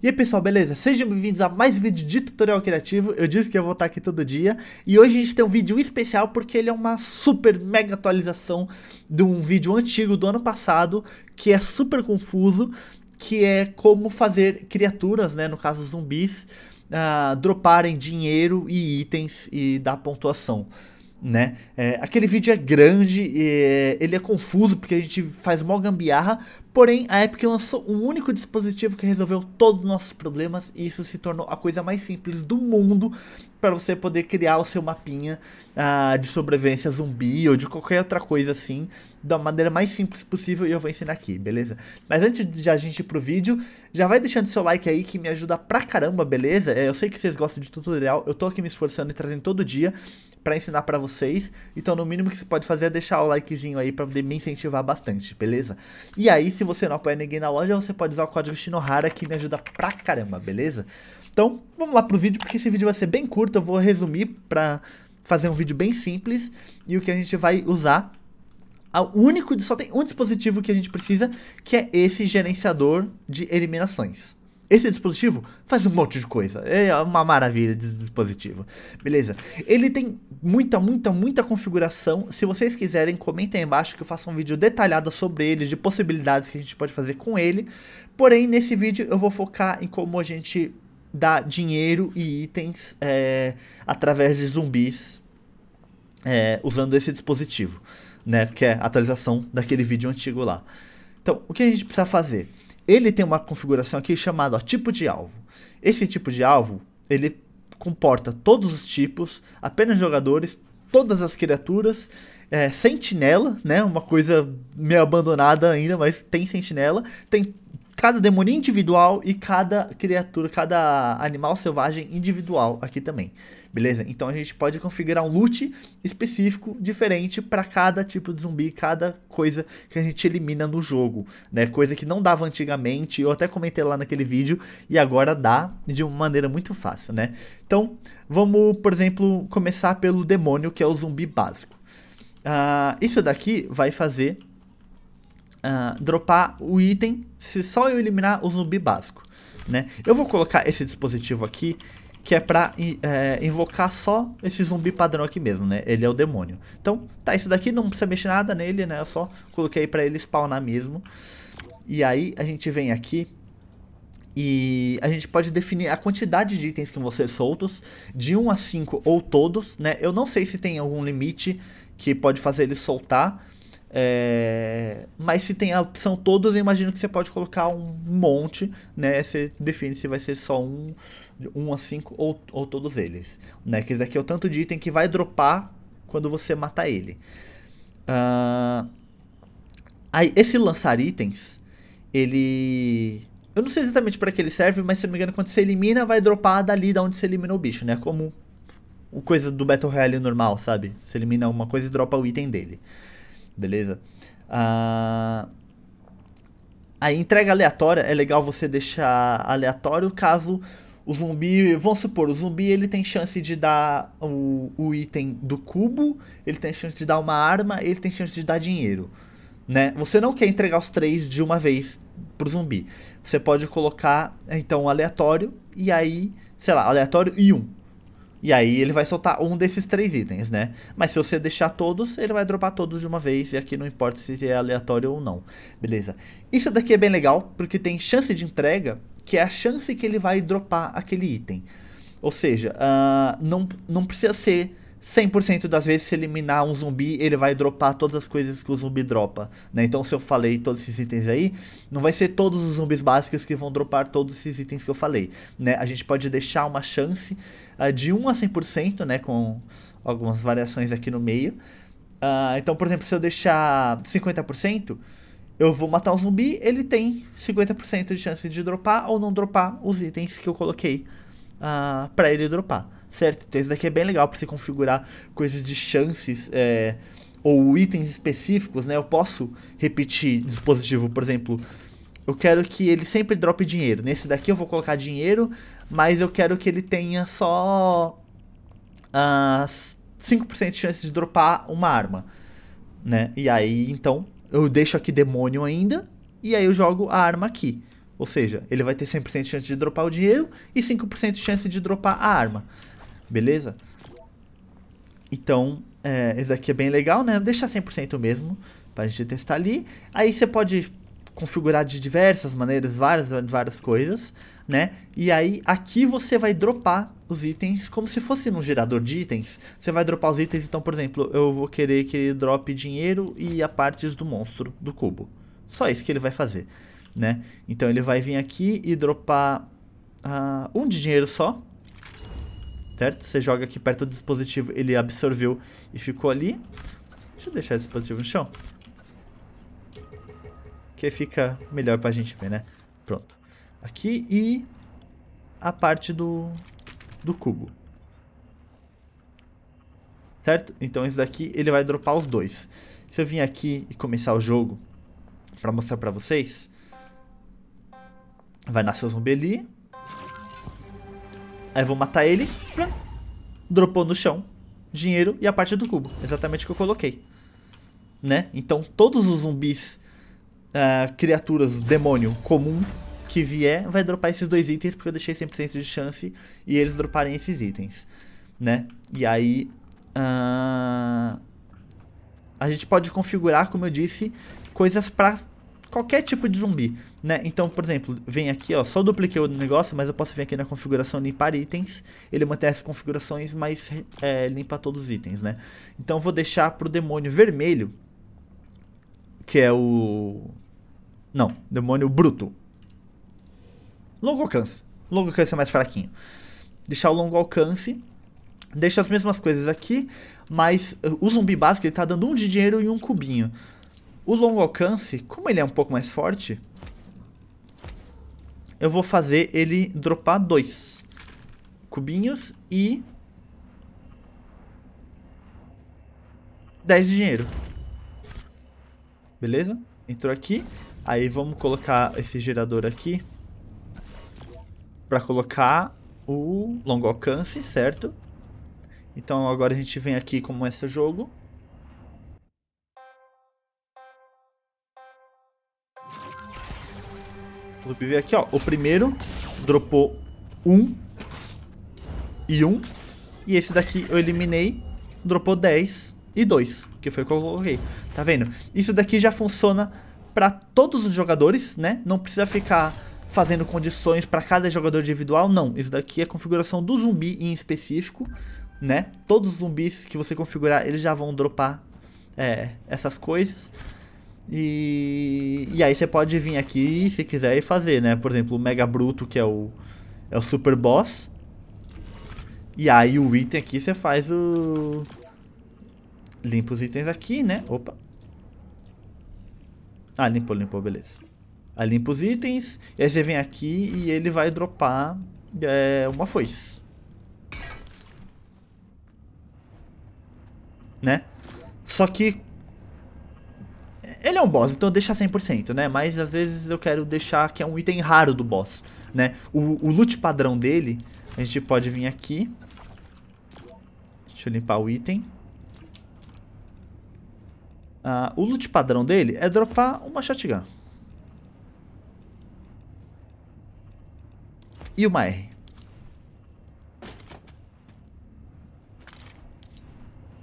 E aí pessoal, beleza? Sejam bem-vindos a mais um vídeo de tutorial criativo, eu disse que eu vou estar aqui todo dia E hoje a gente tem um vídeo especial porque ele é uma super mega atualização de um vídeo antigo do ano passado Que é super confuso, que é como fazer criaturas, né, no caso zumbis uh, Droparem dinheiro e itens e dar pontuação né? É, aquele vídeo é grande, é, ele é confuso porque a gente faz mó gambiarra, porém a Epic lançou um único dispositivo que resolveu todos os nossos problemas e isso se tornou a coisa mais simples do mundo para você poder criar o seu mapinha ah, de sobrevivência zumbi ou de qualquer outra coisa assim, da maneira mais simples possível e eu vou ensinar aqui, beleza? Mas antes de a gente ir pro vídeo, já vai deixando seu like aí que me ajuda pra caramba, beleza? É, eu sei que vocês gostam de tutorial, eu tô aqui me esforçando e trazendo todo dia, para ensinar para vocês. Então, no mínimo que você pode fazer é deixar o likezinho aí para poder me incentivar bastante, beleza? E aí, se você não apoia ninguém na loja, você pode usar o código Shinohara que me ajuda pra caramba, beleza? Então, vamos lá pro vídeo, porque esse vídeo vai ser bem curto, eu vou resumir pra fazer um vídeo bem simples e o que a gente vai usar o único, só tem um dispositivo que a gente precisa, que é esse gerenciador de eliminações. Esse dispositivo faz um monte de coisa. É uma maravilha de dispositivo. Beleza? Ele tem muita, muita, muita configuração. Se vocês quiserem, comentem aí embaixo que eu faça um vídeo detalhado sobre ele, de possibilidades que a gente pode fazer com ele. Porém, nesse vídeo eu vou focar em como a gente dá dinheiro e itens é, através de zumbis é, usando esse dispositivo, né? Que é a atualização daquele vídeo antigo lá. Então, o que a gente precisa fazer? ele tem uma configuração aqui chamada ó, tipo de alvo. Esse tipo de alvo, ele comporta todos os tipos, apenas jogadores, todas as criaturas, é, sentinela, né? Uma coisa meio abandonada ainda, mas tem sentinela. Tem cada demônio individual e cada criatura, cada animal selvagem individual aqui também, beleza? Então a gente pode configurar um loot específico diferente para cada tipo de zumbi, cada coisa que a gente elimina no jogo, né? Coisa que não dava antigamente, eu até comentei lá naquele vídeo e agora dá de uma maneira muito fácil, né? Então vamos, por exemplo, começar pelo demônio que é o zumbi básico. Uh, isso daqui vai fazer uh, dropar o item se só eu eliminar o zumbi básico, né? Eu vou colocar esse dispositivo aqui, que é pra é, invocar só esse zumbi padrão aqui mesmo, né? Ele é o demônio. Então, tá, isso daqui não precisa mexer nada nele, né? Eu só coloquei pra ele spawnar mesmo. E aí, a gente vem aqui e a gente pode definir a quantidade de itens que vão ser soltos, de 1 a 5 ou todos, né? Eu não sei se tem algum limite que pode fazer ele soltar, é... Mas se tem a opção todas, eu imagino que você pode colocar um monte, né? Você define se vai ser só um, um a cinco ou, ou todos eles. Né? Que esse daqui é o tanto de item que vai dropar quando você matar ele. Uh... Aí, esse lançar itens, ele... Eu não sei exatamente para que ele serve, mas se não me engano, quando você elimina, vai dropar dali da onde você eliminou o bicho, né? Como coisa do Battle Royale normal, sabe? Você elimina uma coisa e dropa o item dele beleza? Ah, a entrega aleatória é legal você deixar aleatório caso o zumbi, vamos supor, o zumbi ele tem chance de dar o, o, item do cubo, ele tem chance de dar uma arma, ele tem chance de dar dinheiro, né? Você não quer entregar os três de uma vez pro zumbi. Você pode colocar então um aleatório e aí, sei lá, aleatório e um. E aí ele vai soltar um desses três itens, né? Mas se você deixar todos, ele vai dropar todos de uma vez. E aqui não importa se é aleatório ou não. Beleza. Isso daqui é bem legal, porque tem chance de entrega, que é a chance que ele vai dropar aquele item. Ou seja, uh, não, não precisa ser 100% das vezes, se eliminar um zumbi, ele vai dropar todas as coisas que o zumbi dropa, né? Então, se eu falei todos esses itens aí, não vai ser todos os zumbis básicos que vão dropar todos esses itens que eu falei, né? A gente pode deixar uma chance uh, de 1 a 100%, né? Com algumas variações aqui no meio. Uh, então, por exemplo, se eu deixar 50%, eu vou matar um zumbi, ele tem 50% de chance de dropar ou não dropar os itens que eu coloquei uh, ah, para ele dropar certo. Então isso daqui é bem legal para você configurar coisas de chances é, ou itens específicos, né? Eu posso repetir dispositivo, por exemplo, eu quero que ele sempre drope dinheiro. Nesse daqui eu vou colocar dinheiro, mas eu quero que ele tenha só as ah, 5% de chance de dropar uma arma, né? E aí, então, eu deixo aqui demônio ainda, e aí eu jogo a arma aqui. Ou seja, ele vai ter 100% de chance de dropar o dinheiro e 5% de chance de dropar a arma. Beleza? Então, é, esse aqui é bem legal, né? Deixa 100% mesmo, pra gente testar ali. Aí você pode configurar de diversas maneiras, várias, várias coisas, né? E aí, aqui você vai dropar os itens como se fosse num gerador de itens. Você vai dropar os itens, então, por exemplo, eu vou querer que ele drope dinheiro e a partes do monstro do cubo. Só isso que ele vai fazer, né? Então, ele vai vir aqui e dropar uh, um de dinheiro só, certo? Você joga aqui perto do dispositivo, ele absorveu e ficou ali. Deixa eu deixar esse dispositivo no chão. Que fica melhor pra gente ver, né? Pronto. Aqui e a parte do, do cubo. Certo? Então esse daqui ele vai dropar os dois. Se eu vir aqui e começar o jogo pra mostrar pra vocês... Vai nascer o zumbi ali. Aí eu vou matar ele. Dropou no chão. Dinheiro e a parte do cubo. Exatamente o que eu coloquei. Né? Então todos os zumbis, uh, criaturas, demônio comum que vier, vai dropar esses dois itens, porque eu deixei 100% de chance e eles droparem esses itens. Né? E aí... Uh, a gente pode configurar, como eu disse, coisas para qualquer tipo de zumbi. Né? Então, por exemplo, vem aqui, ó, só dupliquei o negócio, mas eu posso vir aqui na configuração limpar itens, ele mantém as configurações, mas é, limpa todos os itens, né? Então vou deixar pro demônio vermelho, que é o... Não, demônio bruto. Longo alcance. Longo alcance é mais fraquinho. Deixar o longo alcance, deixa as mesmas coisas aqui, mas uh, o zumbi básico ele tá dando um de dinheiro e um cubinho. O longo alcance, como ele é um pouco mais forte, eu vou fazer ele dropar dois cubinhos e 10 de dinheiro. Beleza? Entrou aqui. Aí vamos colocar esse gerador aqui para colocar o longo alcance, certo? Então agora a gente vem aqui como esse jogo Vou B aqui, ó. O primeiro dropou um e um. E esse daqui eu eliminei, dropou 10 e 2, que foi o que eu coloquei. Tá vendo? Isso daqui já funciona para todos os jogadores, né? Não precisa ficar fazendo condições para cada jogador individual, não. Isso daqui é configuração do zumbi em específico, né? Todos os zumbis que você configurar, eles já vão dropar é, essas coisas. E, e aí você pode vir aqui, se quiser, e fazer, né? Por exemplo, o Mega Bruto, que é o, é o Super Boss. E aí o item aqui você faz o... Limpa os itens aqui, né? Opa. Ah, limpou, limpou, beleza. Aí limpa os itens, e aí você vem aqui e ele vai dropar é, uma foice. Né? Só que ele é um boss, então deixa 100%, né? Mas às vezes eu quero deixar que é um item raro do boss, né? O, o loot padrão dele, a gente pode vir aqui. Deixa eu limpar o item. Ah, o loot padrão dele é dropar uma shotgun. E uma R.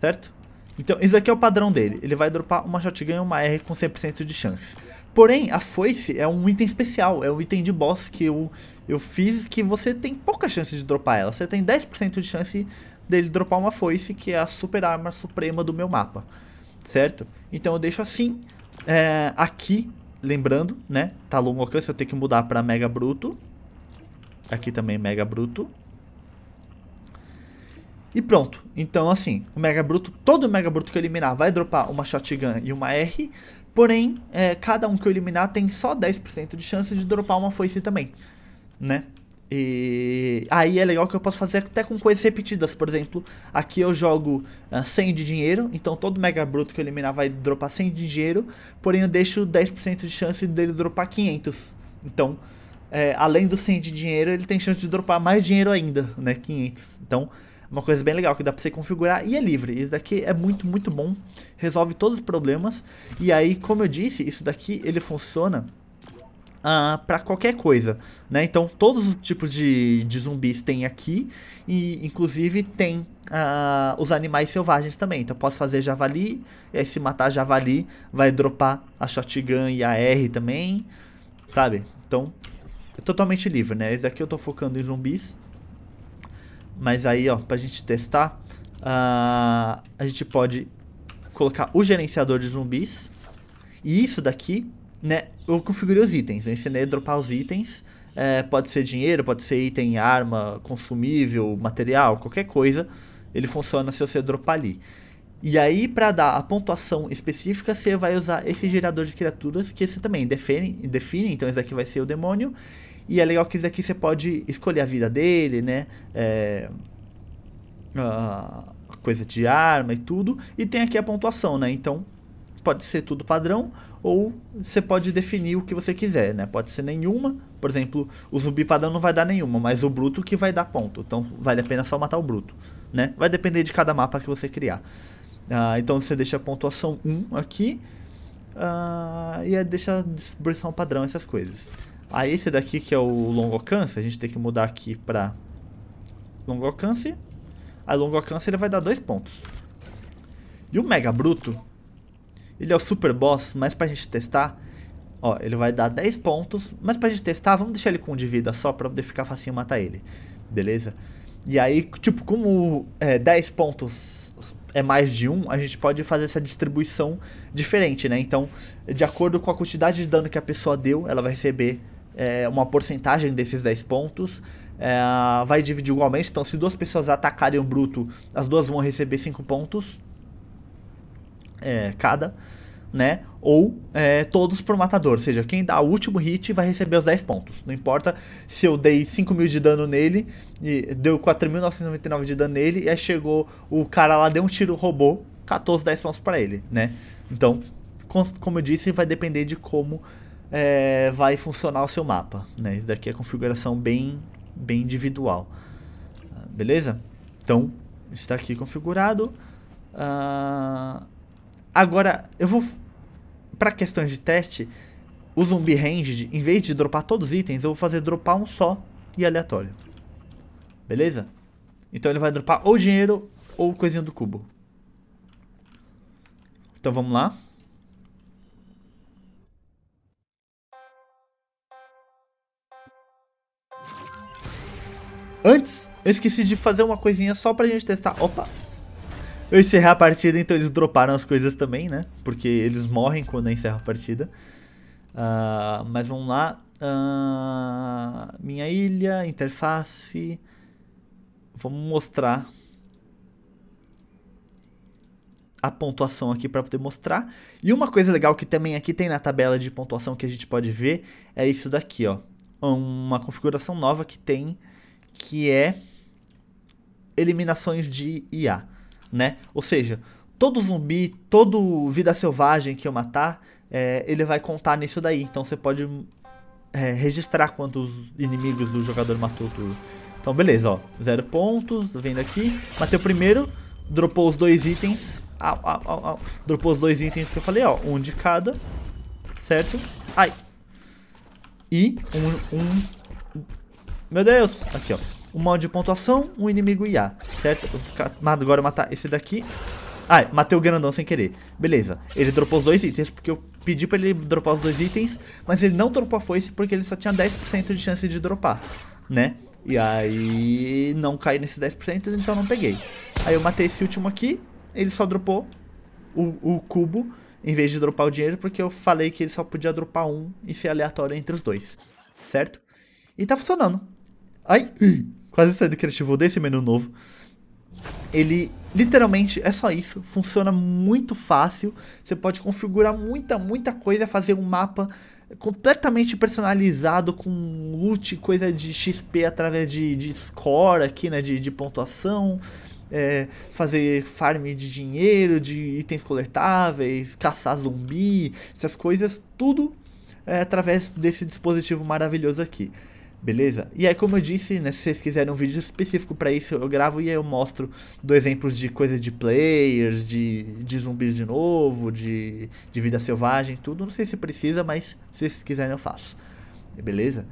Certo? Então, isso aqui é o padrão dele. Ele vai dropar uma shotgun e uma R com 100% de chance. Porém, a foice é um item especial, é um item de boss que eu, eu fiz que você tem pouca chance de dropar ela. Você tem 10% de chance dele dropar uma foice, que é a super arma suprema do meu mapa, certo? Então eu deixo assim, é, aqui, lembrando, né, tá longo alcance, eu tenho que mudar pra mega bruto. Aqui também mega bruto. E pronto. Então, assim, o Mega Bruto, todo Mega Bruto que eu eliminar vai dropar uma Shotgun e uma R. Porém, é, cada um que eu eliminar tem só 10% de chance de dropar uma foice também, né? E aí é legal que eu posso fazer até com coisas repetidas, por exemplo, aqui eu jogo uh, é, 100 de dinheiro, então todo Mega Bruto que eu eliminar vai dropar 100 de dinheiro, porém eu deixo 10% de chance dele dropar 500. Então, é, além do 100 de dinheiro, ele tem chance de dropar mais dinheiro ainda, né, 500. Então, uma coisa bem legal que dá pra você configurar e é livre. Isso daqui é muito, muito bom. Resolve todos os problemas. E aí, como eu disse, isso daqui ele funciona uh, ah, para qualquer coisa, né? Então todos os tipos de, de zumbis tem aqui e inclusive tem uh, os animais selvagens também. Então eu posso fazer javali, e aí se matar javali vai dropar a shotgun e a R também, sabe? Então é totalmente livre, né? isso aqui eu tô focando em zumbis. Mas aí, ó, pra gente testar, uh, a gente pode colocar o gerenciador de zumbis. E isso daqui, né, eu configurei os itens. Eu né? ensinei a dropar os itens. É, pode ser dinheiro, pode ser item, arma, consumível, material, qualquer coisa. Ele funciona se você dropar ali. E aí, para dar a pontuação específica, você vai usar esse gerador de criaturas que você também define, define. Então, esse aqui vai ser o demônio. E é legal que isso daqui você pode escolher a vida dele, né? É, a coisa de arma e tudo. E tem aqui a pontuação, né? Então pode ser tudo padrão ou você pode definir o que você quiser, né? Pode ser nenhuma, por exemplo, o zumbi padrão não vai dar nenhuma, mas o bruto que vai dar ponto. Então vale a pena só matar o bruto, né? Vai depender de cada mapa que você criar. Ah, então você deixa a pontuação 1 aqui ah, e é, deixa a distribuição padrão essas coisas. Ah, esse daqui que é o longo alcance, a gente tem que mudar aqui para longo alcance. A longo alcance ele vai dar dois pontos. E o Mega Bruto, ele é o super boss, mas pra gente testar, ó, ele vai dar 10 pontos, mas pra gente testar, vamos deixar ele com um de vida só pra poder ficar facinho matar ele, beleza? E aí, tipo, como é, 10 pontos é mais de um, a gente pode fazer essa distribuição diferente, né? Então, de acordo com a quantidade de dano que a pessoa deu, ela vai receber é, uma porcentagem desses 10 pontos. É, vai dividir igualmente, então se duas pessoas atacarem o bruto, as duas vão receber 5 pontos é, cada, né? Ou é, todos por matador, ou seja, quem dá o último hit vai receber os 10 pontos. Não importa se eu dei 5 mil de dano nele, e deu 4.999 de dano nele, e aí chegou o cara lá, deu um tiro, roubou, 14, 10 pontos para ele, né? Então, como eu disse, vai depender de como é, vai funcionar o seu mapa. Né? Isso daqui é configuração bem, bem individual. Ah, beleza? Então, está aqui configurado. Uh, agora, eu vou... Para questões de teste, o zumbi ranged, em vez de dropar todos os itens, eu vou fazer dropar um só e aleatório. Beleza? Então ele vai dropar ou dinheiro ou coisinha do cubo. Então vamos lá. Antes, eu esqueci de fazer uma coisinha só pra gente testar. Opa! Eu encerrei a partida, então eles droparam as coisas também, né? Porque eles morrem quando eu encerro a partida. Uh, mas vamos lá. Uh, minha ilha, interface. Vamos mostrar a pontuação aqui para poder mostrar. E uma coisa legal que também aqui tem na tabela de pontuação que a gente pode ver é isso daqui, ó. Uma configuração nova que tem que é eliminações de IA, né? Ou seja, todo zumbi, todo vida selvagem que eu matar, é, ele vai contar nisso daí. Então você pode é, registrar quantos inimigos o jogador matou tudo. Então beleza, ó, zero pontos, vendo aqui, matei o primeiro, dropou os dois itens, au, au, au, dropou os dois itens que eu falei, ó, um de cada, certo? Ai, e um, um meu Deus! Aqui, ó. Um modo de pontuação, um inimigo IA, certo? Eu vou ficar, agora matar esse daqui. Ai, ah, é, matei o grandão sem querer. Beleza, ele dropou os dois itens porque eu pedi pra ele dropar os dois itens, mas ele não dropou a foice porque ele só tinha 10% de chance de dropar, né? E aí não caí nesses 10%, então não peguei. Aí eu matei esse último aqui, ele só dropou o, o cubo em vez de dropar o dinheiro porque eu falei que ele só podia dropar um e ser aleatório entre os dois, certo? E tá funcionando. Ai, quase saí do criativo desse menu novo. Ele literalmente é só isso, funciona muito fácil. Você pode configurar muita, muita coisa, fazer um mapa completamente personalizado com loot, coisa de XP através de, de score aqui, né, de, de pontuação. É, fazer farm de dinheiro, de itens coletáveis, caçar zumbi, essas coisas, tudo é, através desse dispositivo maravilhoso aqui. Beleza? E aí, como eu disse, né, se vocês quiserem um vídeo específico para isso, eu gravo e aí eu mostro dois exemplos de coisa de players, de, de zumbis de novo, de, de vida selvagem, tudo. Não sei se precisa, mas se vocês quiserem eu faço. Beleza?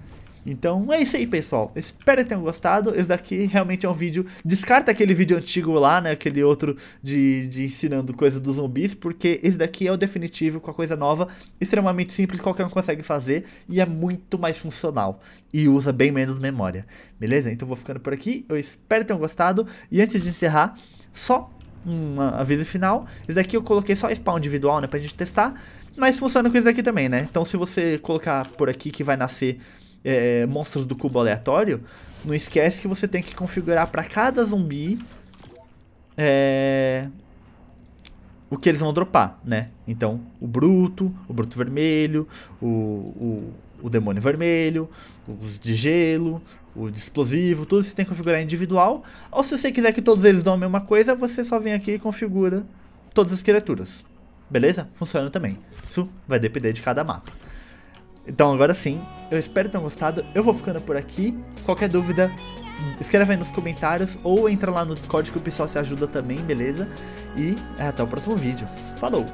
Então é isso aí, pessoal. Espero que tenham gostado. Esse daqui realmente é um vídeo. Descarta aquele vídeo antigo lá, né? Aquele outro de, de ensinando coisa dos zumbis, porque esse daqui é o definitivo com a coisa nova, extremamente simples, qualquer um consegue fazer e é muito mais funcional e usa bem menos memória. Beleza? Então vou ficando por aqui. Eu espero que tenham gostado. E antes de encerrar, só um aviso final. Esse daqui eu coloquei só spawn individual, né, pra gente testar, mas funciona com esse aqui também, né? Então se você colocar por aqui que vai nascer é, monstros do cubo aleatório, não esquece que você tem que configurar para cada zumbi é, o que eles vão dropar, né? Então, o bruto, o bruto vermelho, o, o, o demônio vermelho, os de gelo, o de explosivo, tudo você tem que configurar individual. Ou se você quiser que todos eles dão a mesma coisa, você só vem aqui e configura todas as criaturas. Beleza? Funciona também. Isso vai depender de cada mapa. Então agora sim, eu espero que tenham gostado. Eu vou ficando por aqui. Qualquer dúvida, escreve aí nos comentários ou entra lá no Discord que o pessoal se ajuda também, beleza? E é, até o próximo vídeo. Falou!